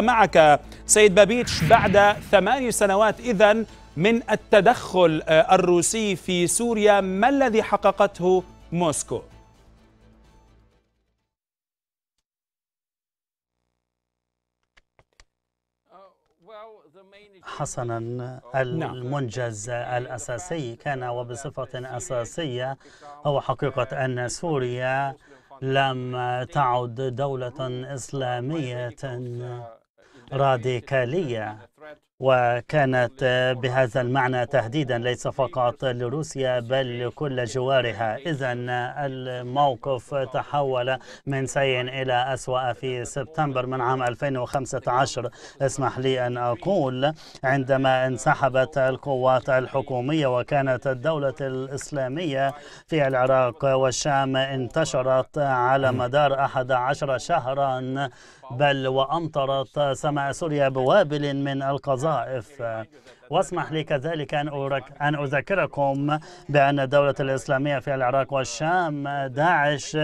معك سيد بابيتش بعد ثماني سنوات إذا من التدخل آه، الروسي في سوريا ما الذي حققته موسكو؟ حسنا نعم. المنجز الأساسي كان وبصفة أساسية هو حقيقة أن سوريا لم تعد دولة إسلامية راديكالية وكانت بهذا المعنى تهديدا ليس فقط لروسيا بل لكل جوارها إذا الموقف تحول من سيء إلى أسوأ في سبتمبر من عام 2015 اسمح لي أن أقول عندما انسحبت القوات الحكومية وكانت الدولة الإسلامية في العراق والشام انتشرت على مدار 11 شهرا بل وأمطرت سماء سوريا بوابل من القذائف الوظائف واسمح لي كذلك أن, أورك أن أذكركم بأن الدولة الإسلامية في العراق والشام داعش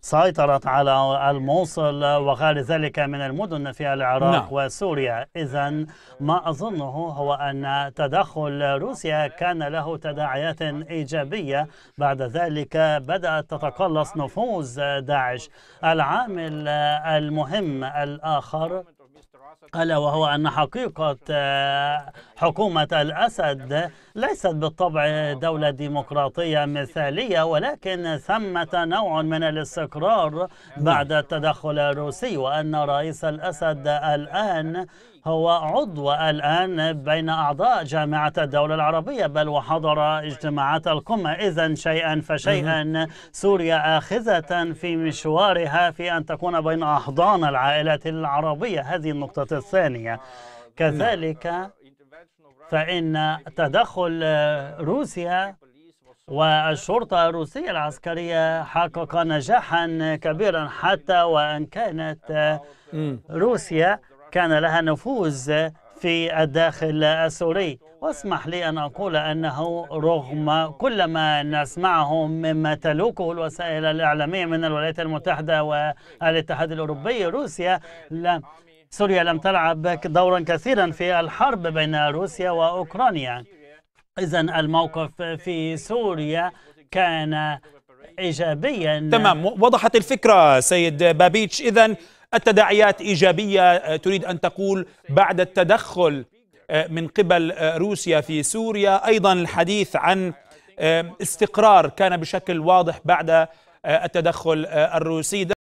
سيطرت على الموصل وغير ذلك من المدن في العراق لا. نعم. وسوريا إذا ما أظنه هو أن تدخل روسيا كان له تداعيات إيجابية بعد ذلك بدأت تتقلص نفوذ داعش العامل المهم الآخر ألا وهو أن حقيقة آه، حكومة الأسد ليست بالطبع دولة ديمقراطية مثالية ولكن ثمة نوع من الاستقرار بعد التدخل الروسي وأن رئيس الأسد الآن هو عضو الآن بين أعضاء جامعة الدولة العربية بل وحضر اجتماعات القمة إذا شيئا فشيئا سوريا آخذة في مشوارها في أن تكون بين أحضان العائلة العربية هذه النقطة الثانية كذلك فإن تدخل روسيا والشرطة الروسية العسكرية حقق نجاحا كبيرا حتى وأن كانت روسيا كان لها نفوذ في الداخل السوري واسمح لي أن أقول أنه رغم كل ما نسمعه مما تلوكه الوسائل الإعلامية من الولايات المتحدة والاتحاد الأوروبي روسيا لم سوريا لم تلعب دورا كثيرا في الحرب بين روسيا وأوكرانيا إذا الموقف في سوريا كان إيجابيا تمام وضحت الفكرة سيد بابيتش إذا التداعيات إيجابية آه، تريد أن تقول بعد التدخل آه، من قبل آه، روسيا في سوريا أيضا الحديث عن استقرار كان بشكل واضح بعد التدخل الروسي